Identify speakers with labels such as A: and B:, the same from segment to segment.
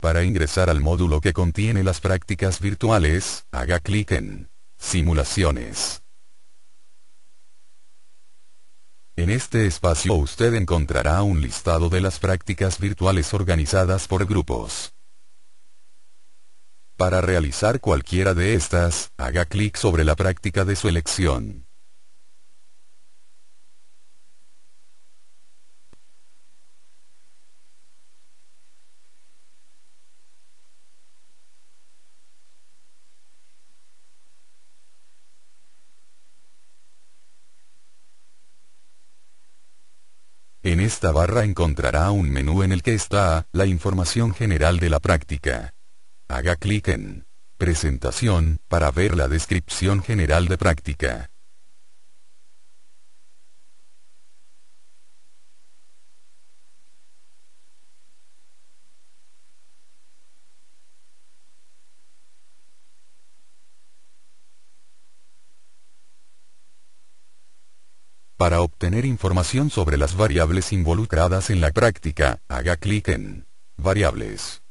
A: Para ingresar al módulo que contiene las prácticas virtuales, haga clic en Simulaciones. En este espacio usted encontrará un listado de las prácticas virtuales organizadas por grupos. Para realizar cualquiera de estas, haga clic sobre la práctica de su elección. En esta barra encontrará un menú en el que está la información general de la práctica. Haga clic en Presentación para ver la descripción general de práctica. Para obtener información sobre las variables involucradas en la práctica, haga clic en Variables.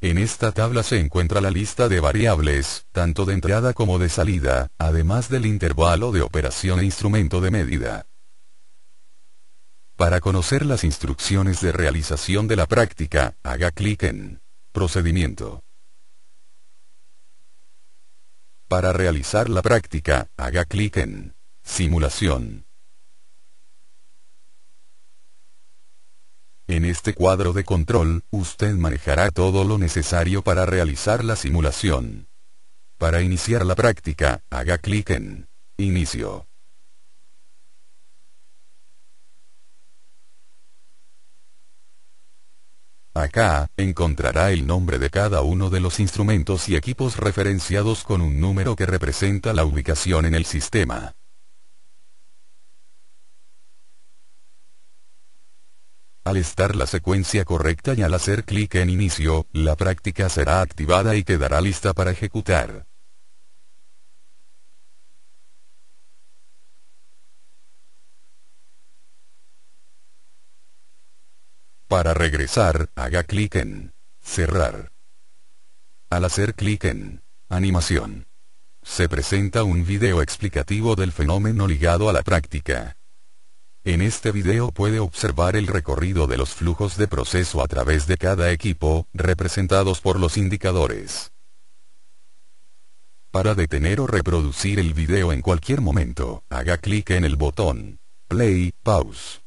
A: En esta tabla se encuentra la lista de variables, tanto de entrada como de salida, además del intervalo de operación e instrumento de medida. Para conocer las instrucciones de realización de la práctica, haga clic en Procedimiento. Para realizar la práctica, haga clic en Simulación. En este cuadro de control, usted manejará todo lo necesario para realizar la simulación. Para iniciar la práctica, haga clic en Inicio. Acá, encontrará el nombre de cada uno de los instrumentos y equipos referenciados con un número que representa la ubicación en el sistema. Al estar la secuencia correcta y al hacer clic en inicio, la práctica será activada y quedará lista para ejecutar. Para regresar, haga clic en Cerrar. Al hacer clic en Animación, se presenta un video explicativo del fenómeno ligado a la práctica. En este video puede observar el recorrido de los flujos de proceso a través de cada equipo, representados por los indicadores. Para detener o reproducir el video en cualquier momento, haga clic en el botón Play, Pause.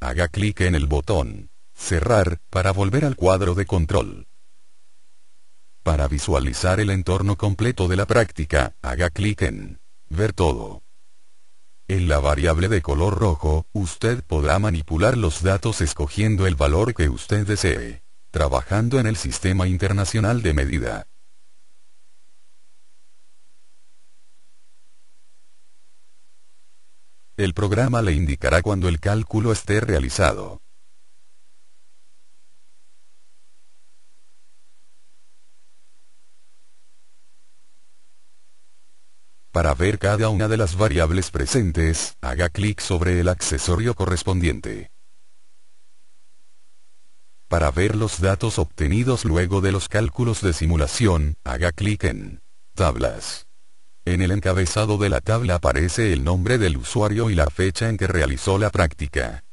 A: Haga clic en el botón Cerrar, para volver al cuadro de control. Para visualizar el entorno completo de la práctica, haga clic en Ver todo. En la variable de color rojo, usted podrá manipular los datos escogiendo el valor que usted desee. Trabajando en el Sistema Internacional de Medida. El programa le indicará cuando el cálculo esté realizado. Para ver cada una de las variables presentes, haga clic sobre el accesorio correspondiente. Para ver los datos obtenidos luego de los cálculos de simulación, haga clic en Tablas. En el encabezado de la tabla aparece el nombre del usuario y la fecha en que realizó la práctica.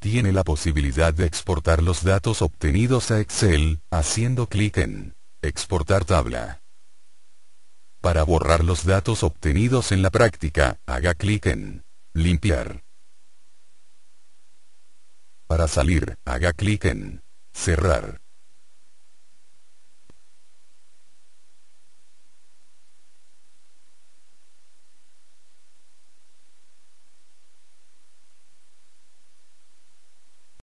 A: Tiene la posibilidad de exportar los datos obtenidos a Excel, haciendo clic en Exportar tabla. Para borrar los datos obtenidos en la práctica, haga clic en Limpiar. Para salir, haga clic en Cerrar.